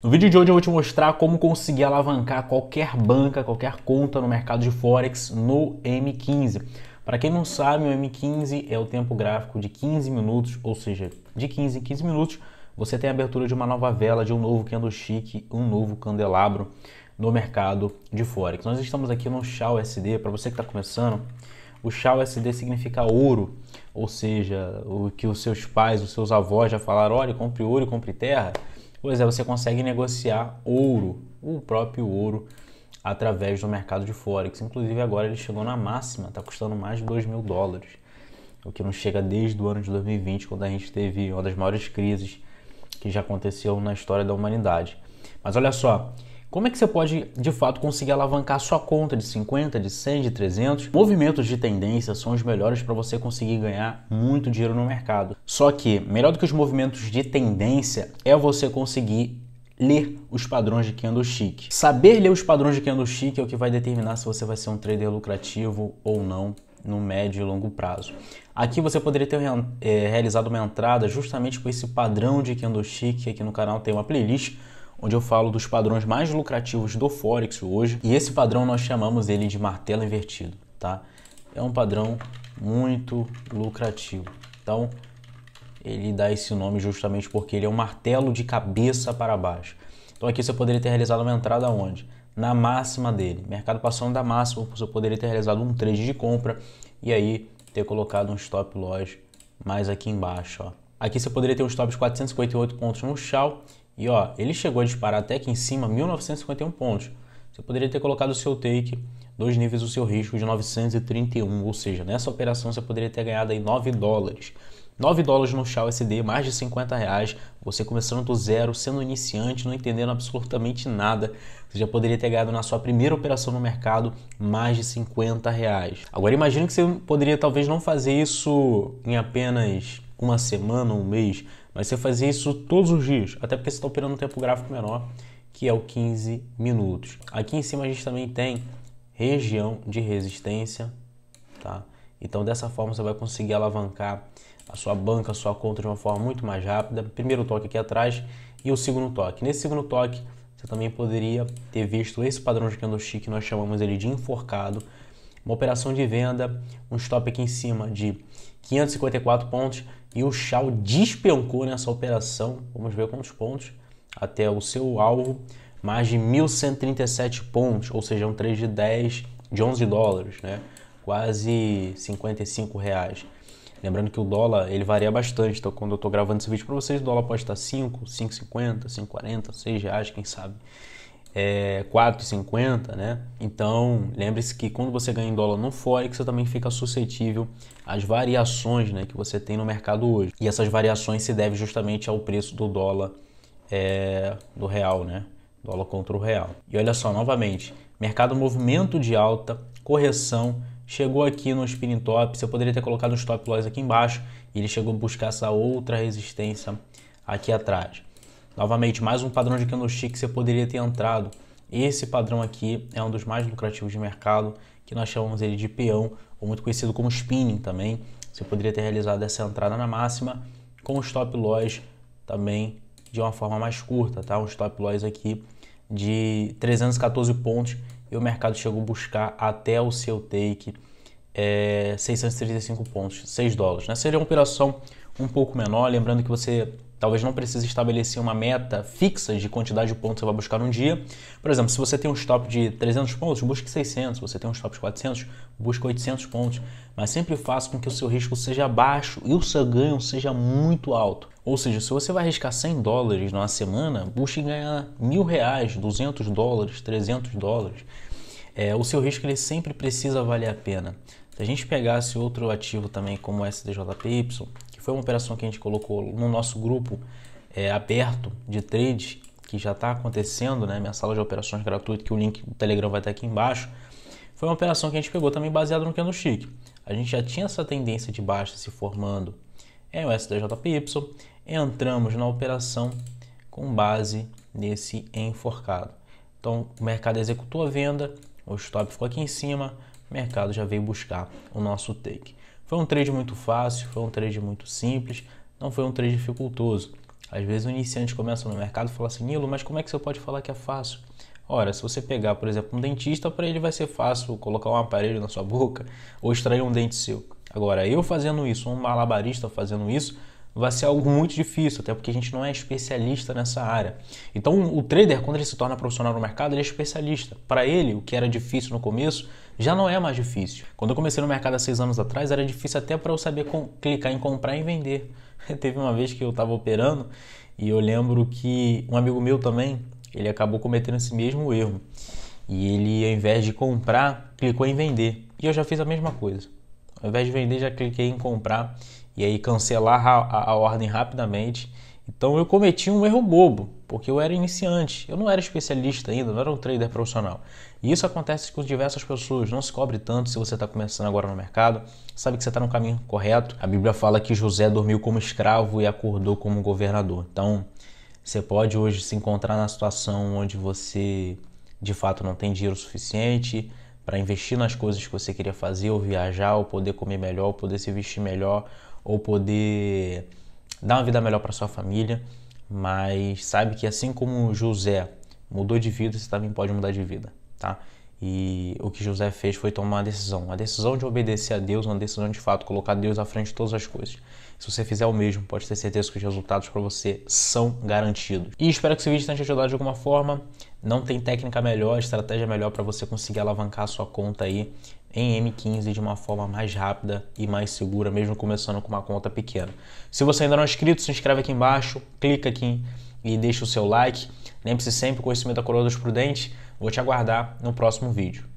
No vídeo de hoje eu vou te mostrar como conseguir alavancar qualquer banca, qualquer conta no mercado de Forex no M15. Para quem não sabe, o M15 é o tempo gráfico de 15 minutos, ou seja, de 15 em 15 minutos você tem a abertura de uma nova vela, de um novo candlestick, um novo candelabro no mercado de Forex. Nós estamos aqui no Shao SD, para você que está começando, o Shao SD significa ouro, ou seja, o que os seus pais, os seus avós já falaram, olha, compre ouro e compre terra. Pois é, você consegue negociar ouro, o próprio ouro, através do mercado de Forex. Inclusive agora ele chegou na máxima, está custando mais de 2 mil dólares, o que não chega desde o ano de 2020, quando a gente teve uma das maiores crises que já aconteceu na história da humanidade. Mas olha só, como é que você pode, de fato, conseguir alavancar sua conta de 50, de 100, de 300? Movimentos de tendência são os melhores para você conseguir ganhar muito dinheiro no mercado. Só que, melhor do que os movimentos de tendência, é você conseguir ler os padrões de candlestick. Saber ler os padrões de candlestick é o que vai determinar se você vai ser um trader lucrativo ou não no médio e longo prazo. Aqui você poderia ter eh, realizado uma entrada justamente com esse padrão de candlestick. Aqui no canal tem uma playlist onde eu falo dos padrões mais lucrativos do Forex hoje. E esse padrão nós chamamos ele de martelo invertido, tá? É um padrão muito lucrativo. Então, ele dá esse nome justamente porque ele é um martelo de cabeça para baixo. Então aqui você poderia ter realizado uma entrada onde? Na máxima dele. Mercado passando da máxima, você poderia ter realizado um trade de compra e aí ter colocado um stop loss mais aqui embaixo, ó. Aqui você poderia ter um stop de 458 pontos no Shell e ó, ele chegou a disparar até aqui em cima 1951 pontos. Você poderia ter colocado o seu take, dois níveis do seu risco de 931, ou seja, nessa operação você poderia ter ganhado aí 9 dólares. 9 dólares no Shao SD, mais de 50 reais, você começando do zero, sendo iniciante, não entendendo absolutamente nada, você já poderia ter ganhado na sua primeira operação no mercado mais de 50 reais. Agora imagine que você poderia talvez não fazer isso em apenas uma semana, um mês, mas você fazer isso todos os dias, até porque você está operando um tempo gráfico menor, que é o 15 minutos. Aqui em cima a gente também tem região de resistência, tá? Então dessa forma você vai conseguir alavancar a sua banca, a sua conta de uma forma muito mais rápida. Primeiro toque aqui atrás e o segundo toque. Nesse segundo toque, você também poderia ter visto esse padrão de candlestick, nós chamamos ele de enforcado, uma operação de venda, um stop aqui em cima de 554 pontos e o Shao despencou nessa operação. Vamos ver quantos pontos até o seu alvo, mais de 1.137 pontos, ou seja, um trade de 10, de 11 dólares, né? Quase 55 reais. Lembrando que o dólar ele varia bastante, então quando eu estou gravando esse vídeo para vocês, o dólar pode estar 5, 5,50, 5,40, 6 reais, quem sabe é 4,50, né? Então, lembre-se que quando você ganha em dólar no Forex, você também fica suscetível às variações né, que você tem no mercado hoje. E essas variações se devem justamente ao preço do dólar, é, do real, né? Dólar contra o real. E olha só, novamente, mercado movimento de alta, correção, chegou aqui no spinning top, você poderia ter colocado um stop loss aqui embaixo, e ele chegou a buscar essa outra resistência aqui atrás. Novamente, mais um padrão de candlestick que você poderia ter entrado. Esse padrão aqui é um dos mais lucrativos de mercado, que nós chamamos ele de peão, ou muito conhecido como spinning também. Você poderia ter realizado essa entrada na máxima com stop loss também de uma forma mais curta, tá? Um stop loss aqui de 314 pontos e o mercado chegou a buscar até o seu take é, 635 pontos, 6 dólares. Né? Seria uma operação um pouco menor, lembrando que você Talvez não precise estabelecer uma meta fixa de quantidade de pontos que você vai buscar um dia. Por exemplo, se você tem um stop de 300 pontos, busque 600. Se você tem um stop de 400, busque 800 pontos. Mas sempre faça com que o seu risco seja baixo e o seu ganho seja muito alto. Ou seja, se você vai arriscar 100 dólares numa semana, busque ganhar mil reais, 200 dólares, 300 dólares. É, o seu risco ele sempre precisa valer a pena. Se a gente pegasse outro ativo também como o SDJPY, foi uma operação que a gente colocou no nosso grupo é, aberto de trade, que já está acontecendo, né? Minha sala de operações gratuita, que o link do Telegram vai estar aqui embaixo. Foi uma operação que a gente pegou também baseada no candlestick. A gente já tinha essa tendência de baixa se formando em é USDJPY, entramos na operação com base nesse enforcado. Então, o mercado executou a venda, o stop ficou aqui em cima, o mercado já veio buscar o nosso take. Foi um trade muito fácil, foi um trade muito simples, não foi um trade dificultoso. Às vezes o iniciante começa no mercado e fala assim, Nilo, mas como é que você pode falar que é fácil? Ora, se você pegar, por exemplo, um dentista, para ele vai ser fácil colocar um aparelho na sua boca ou extrair um dente seu. Agora, eu fazendo isso, um malabarista fazendo isso, vai ser algo muito difícil, até porque a gente não é especialista nessa área. Então, o trader, quando ele se torna profissional no mercado, ele é especialista. Para ele, o que era difícil no começo já não é mais difícil. Quando eu comecei no mercado há seis anos atrás, era difícil até para eu saber com, clicar em comprar e vender. Teve uma vez que eu estava operando e eu lembro que um amigo meu também, ele acabou cometendo esse mesmo erro. E ele, ao invés de comprar, clicou em vender. E eu já fiz a mesma coisa. Ao invés de vender, já cliquei em comprar e aí cancelar a, a, a ordem rapidamente. Então eu cometi um erro bobo, porque eu era iniciante, eu não era especialista ainda, não era um trader profissional. E isso acontece com diversas pessoas, não se cobre tanto se você está começando agora no mercado, sabe que você está no caminho correto. A Bíblia fala que José dormiu como escravo e acordou como governador. Então você pode hoje se encontrar na situação onde você de fato não tem dinheiro suficiente para investir nas coisas que você queria fazer, ou viajar, ou poder comer melhor, ou poder se vestir melhor, ou poder dar uma vida melhor para sua família, mas sabe que assim como José mudou de vida, você também pode mudar de vida, tá? E o que José fez foi tomar uma decisão, uma decisão de obedecer a Deus, uma decisão de fato colocar Deus à frente de todas as coisas. Se você fizer o mesmo, pode ter certeza que os resultados para você são garantidos. E espero que esse vídeo tenha te ajudado de alguma forma. Não tem técnica melhor, estratégia melhor para você conseguir alavancar a sua conta aí em M15 de uma forma mais rápida e mais segura, mesmo começando com uma conta pequena. Se você ainda não é inscrito, se inscreve aqui embaixo, clica aqui e deixa o seu like. Lembre-se sempre, conhecimento da coroa dos prudentes. Vou te aguardar no próximo vídeo.